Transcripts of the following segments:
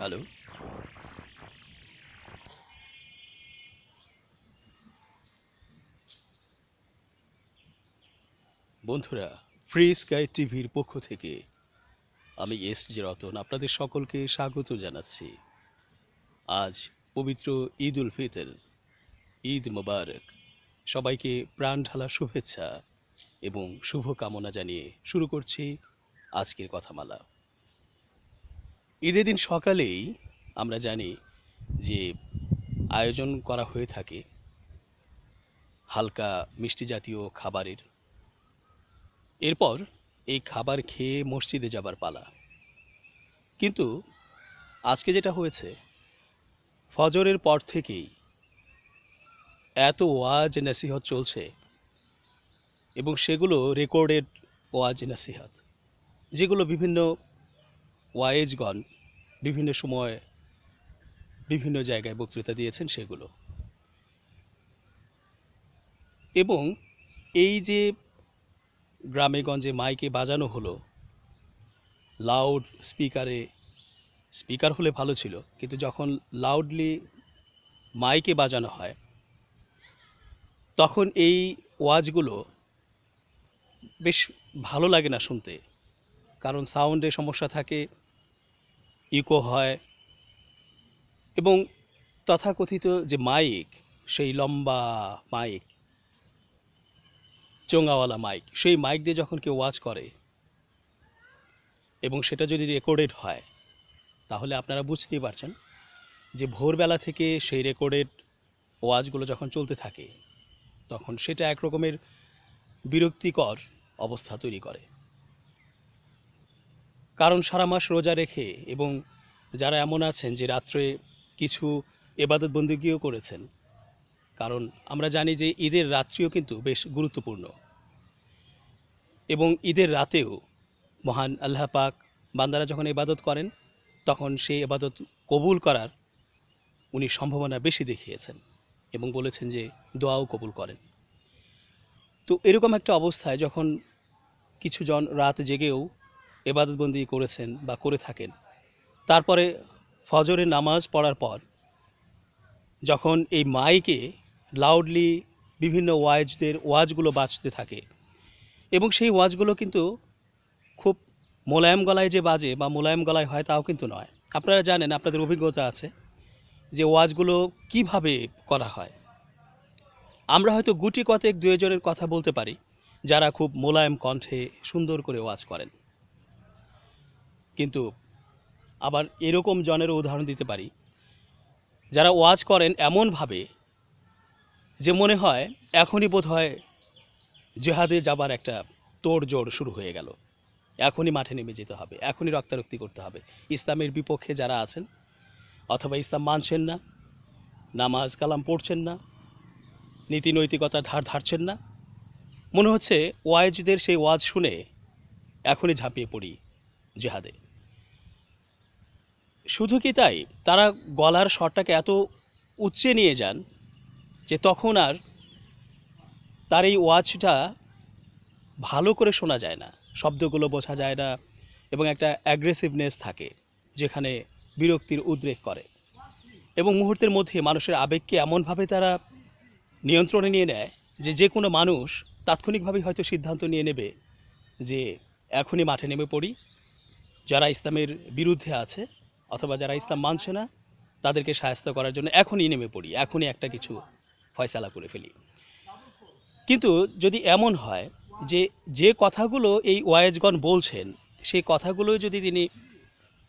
hello বন্ধুরা free sky টিভির পক্ষ থেকে আমি এস জি রতন আপনাদের সকলকে স্বাগত জানাচ্ছি আজ পবিত্র ঈদ উল ফিতর ঈদ মোবারক সবাইকে প্রাণ ঢালা শুভেচ্ছা এবং শুভকামনা জানিয়ে শুরু করছি আজকের কথামালা ঈদের দিন সকালেই আমরা জানি যে আয়োজন করা হয়ে থাকে হালকা মিষ্টি জাতীয় খাবারের এরপর এই খাবার খেয়ে মসজিদে যাবার পালা কিন্তু আজকে যেটা হয়েছে ফজরের পর থেকেই এত ওয়াজ নাসিহত চলছে এবং সেগুলো রেকর্ডেড ওয়াজ নাসিহাত যেগুলো বিভিন্ন ওয়াইজগণ বিভিন্ন সময় বিভিন্ন জায়গায় বক্তৃতা দিয়েছেন সেগুলো এবং এই যে গ্রামেগঞ্জে মাইকে বাজানো হলো লাউড স্পিকারে স্পিকার হলে ভালো ছিল কিন্তু যখন লাউডলি মাইকে বাজানো হয় তখন এই ওয়াজগুলো বেশ ভালো লাগে না শুনতে কারণ সাউন্ডে সমস্যা থাকে ইকো হয় এবং তথাকথিত যে মাইক সেই লম্বা মাইক চোঙাওয়ালা মাইক সেই মাইক দিয়ে যখন কেউ ওয়াচ করে এবং সেটা যদি রেকর্ডেড হয় তাহলে আপনারা বুঝতেই পারছেন যে ভোরবেলা থেকে সেই রেকর্ডেড ওয়াজগুলো যখন চলতে থাকে তখন সেটা এক রকমের বিরক্তিকর অবস্থা তৈরি করে কারণ সারা মাস রোজা রেখে এবং যারা এমন আছেন যে রাত্রে কিছু এবাদত বন্দীগীও করেছেন কারণ আমরা জানি যে ঈদের রাত্রিও কিন্তু বেশ গুরুত্বপূর্ণ এবং ঈদের রাতেও মহান আল্লাহ পাক বান্দারা যখন এবাদত করেন তখন সেই এবাদত কবুল করার উনি সম্ভাবনা বেশি দেখিয়েছেন এবং বলেছেন যে দোয়াও কবুল করেন তো এরকম একটা অবস্থায় যখন কিছু জন রাত জেগেও এবাদতবন্দি করেছেন বা করে থাকেন তারপরে ফজরে নামাজ পড়ার পর যখন এই মাইকে লাউডলি বিভিন্ন ওয়াজদের ওয়াজগুলো বাজতে থাকে এবং সেই ওয়াজগুলো কিন্তু খুব মোলায়েম গলায় যে বাজে বা মোলায়েম গলায় হয় তাও কিন্তু নয় আপনারা জানেন আপনাদের অভিজ্ঞতা আছে যে ওয়াজগুলো কিভাবে করা হয় আমরা হয়তো গুটি কতেক দুজনের কথা বলতে পারি যারা খুব মোলায়েম কণ্ঠে সুন্দর করে ওয়াজ করেন কিন্তু আবার এরকম জনেরও উদাহরণ দিতে পারি যারা ওয়াজ করেন এমনভাবে যে মনে হয় এখনই বোধ হয় জেহাদে যাবার একটা তোড়জোড় শুরু হয়ে গেল এখনই মাঠে নেমে যেতে হবে এখনই রক্তারক্তি করতে হবে ইসলামের বিপক্ষে যারা আছেন অথবা ইসলাম মানছেন না নামাজ কালাম পড়ছেন না নীতি নৈতিকতার ধার ধারছেন না মনে হচ্ছে ওয়াজদের সেই ওয়াজ শুনে এখনই ঝাঁপিয়ে পড়ি জেহাদে শুধু কি তাই তারা গলার স্বরটাকে এত উচ্চে নিয়ে যান যে তখন আর তার এই ওয়াচটা ভালো করে শোনা যায় না শব্দগুলো বোঝা যায় না এবং একটা অ্যাগ্রেসিভনেস থাকে যেখানে বিরক্তির উদ্রেক করে এবং মুহূর্তের মধ্যে মানুষের আবেগকে এমনভাবে তারা নিয়ন্ত্রণে নিয়ে নেয় যে যে কোনো মানুষ তাৎক্ষণিকভাবেই হয়তো সিদ্ধান্ত নিয়ে নেবে যে এখনই মাঠে নেমে পড়ি যারা ইসলামের বিরুদ্ধে আছে অথবা যারা ইসলাম মানছে না তাদেরকে সাহায্য করার জন্য এখনই নেমে পড়ি এখনই একটা কিছু ফয়সালা করে ফেলি কিন্তু যদি এমন হয় যে যে কথাগুলো এই ওয়ায়েজগণ বলছেন সেই কথাগুলো যদি তিনি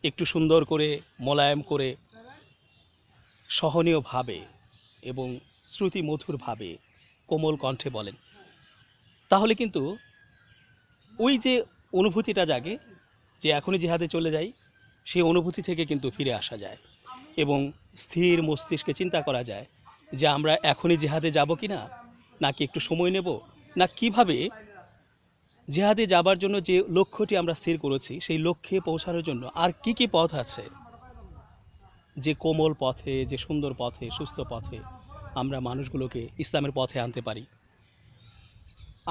একটু সুন্দর করে মোলায়েম করে সহনীয়ভাবে এবং শ্রুতি মধুরভাবে কোমল কণ্ঠে বলেন তাহলে কিন্তু ওই যে অনুভূতিটা জাগে যে এখনই জিহাদে চলে যাই সেই অনুভূতি থেকে কিন্তু ফিরে আসা যায় এবং স্থির মস্তিষ্কে চিন্তা করা যায় যে আমরা এখনই জেহাদে যাব কি না নাকি একটু সময় নেব না কিভাবে জেহাদে যাবার জন্য যে লক্ষ্যটি আমরা স্থির করেছি সেই লক্ষ্যে পৌঁছানোর জন্য আর কি কি পথ আছে যে কোমল পথে যে সুন্দর পথে সুস্থ পথে আমরা মানুষগুলোকে ইসলামের পথে আনতে পারি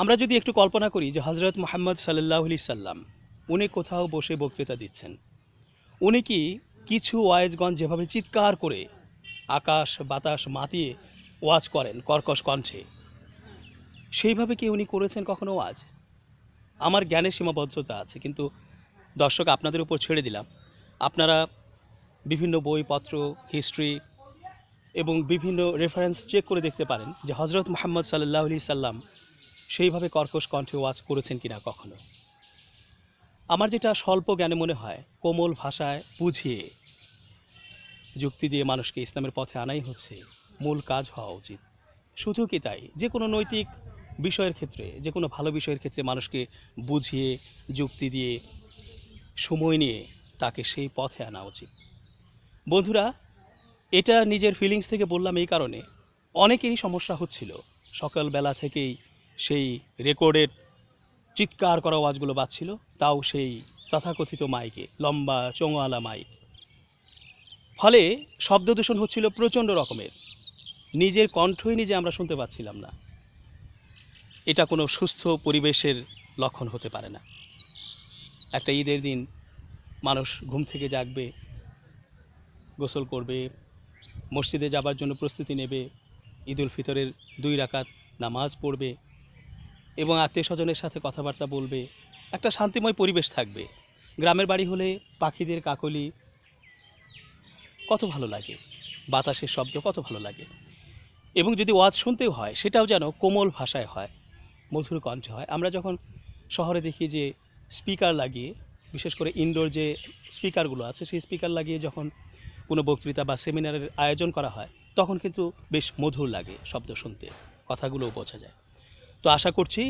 আমরা যদি একটু কল্পনা করি যে হজরত মোহাম্মদ সাল্লাহ সাল্লাম উনি কোথাও বসে বক্তৃতা দিচ্ছেন উনি কি কিছু ওয়াইজগঞ্জ যেভাবে চিৎকার করে আকাশ বাতাস মাতিয়ে ওয়াজ করেন কর্কশ কণ্ঠে সেইভাবে কি উনি করেছেন কখনো ওয়াজ আমার জ্ঞানের সীমাবদ্ধতা আছে কিন্তু দর্শক আপনাদের উপর ছেড়ে দিলাম আপনারা বিভিন্ন বইপত্র হিস্ট্রি এবং বিভিন্ন রেফারেন্স চেক করে দেখতে পারেন যে হজরত মোহাম্মদ সাল্লাহ আলি সাল্লাম সেইভাবে কর্কশ কণ্ঠে ওয়াজ করেছেন কিনা কখনো আমার যেটা স্বল্প জ্ঞানে মনে হয় কোমল ভাষায় বুঝিয়ে যুক্তি দিয়ে মানুষকে ইসলামের পথে আনাই হচ্ছে মূল কাজ হওয়া উচিত শুধু কি তাই যে কোনো নৈতিক বিষয়ের ক্ষেত্রে যে কোনো ভালো বিষয়ের ক্ষেত্রে মানুষকে বুঝিয়ে যুক্তি দিয়ে সময় নিয়ে তাকে সেই পথে আনা উচিত বন্ধুরা এটা নিজের ফিলিংস থেকে বললাম এই কারণে অনেকেরই সমস্যা হচ্ছিল সকালবেলা থেকেই সেই রেকর্ডের চিৎকার করা আওয়াজগুলো বাজছিল তাও সেই তথাকথিত মাইকে লম্বা চোঙালা মাইক ফলে শব্দ দূষণ হচ্ছিল প্রচণ্ড রকমের নিজের কণ্ঠই নিজে আমরা শুনতে পাচ্ছিলাম না এটা কোনো সুস্থ পরিবেশের লক্ষণ হতে পারে না একটা ঈদের দিন মানুষ ঘুম থেকে জাগবে গোসল করবে মসজিদে যাবার জন্য প্রস্তুতি নেবে ঈদুল ফিতরের দুই রাকাত নামাজ পড়বে এবং আত্মীয় স্বজনের সাথে কথাবার্তা বলবে একটা শান্তিময় পরিবেশ থাকবে গ্রামের বাড়ি হলে পাখিদের কাকলি কত ভালো লাগে বাতাসের শব্দ কত ভালো লাগে এবং যদি ওয়াজ শুনতেও হয় সেটাও যেন কোমল ভাষায় হয় মধুর কণ্ঠে হয় আমরা যখন শহরে দেখি যে স্পিকার লাগিয়ে বিশেষ করে ইনডোর যে স্পিকারগুলো আছে সেই স্পিকার লাগিয়ে যখন কোনো বক্তৃতা বা সেমিনারের আয়োজন করা হয় তখন কিন্তু বেশ মধুর লাগে শব্দ শুনতে কথাগুলোও বোঝা যায় তো আশা করছি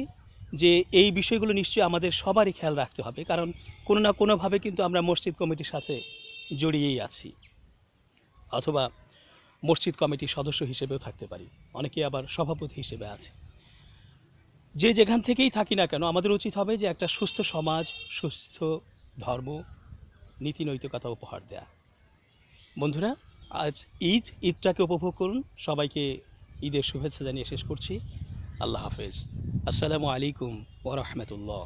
যে এই বিষয়গুলো নিশ্চয়ই আমাদের সবারই খেয়াল রাখতে হবে কারণ কোনো না কোনোভাবে কিন্তু আমরা মসজিদ কমিটির সাথে জড়িয়েই আছি অথবা মসজিদ কমিটির সদস্য হিসেবেও থাকতে পারি অনেকে আবার সভাপতি হিসেবে আছে যে যেখান থেকেই থাকি না কেন আমাদের উচিত হবে যে একটা সুস্থ সমাজ সুস্থ ধর্ম নীতি নৈতিকতা উপহার দেয়া বন্ধুরা আজ ঈদ ঈদটাকে উপভোগ করুন সবাইকে ঈদের শুভেচ্ছা জানিয়ে শেষ করছি আল্লাহ হাফেজ আসসালামু আলাইকুম ওরহমতুল্লাহ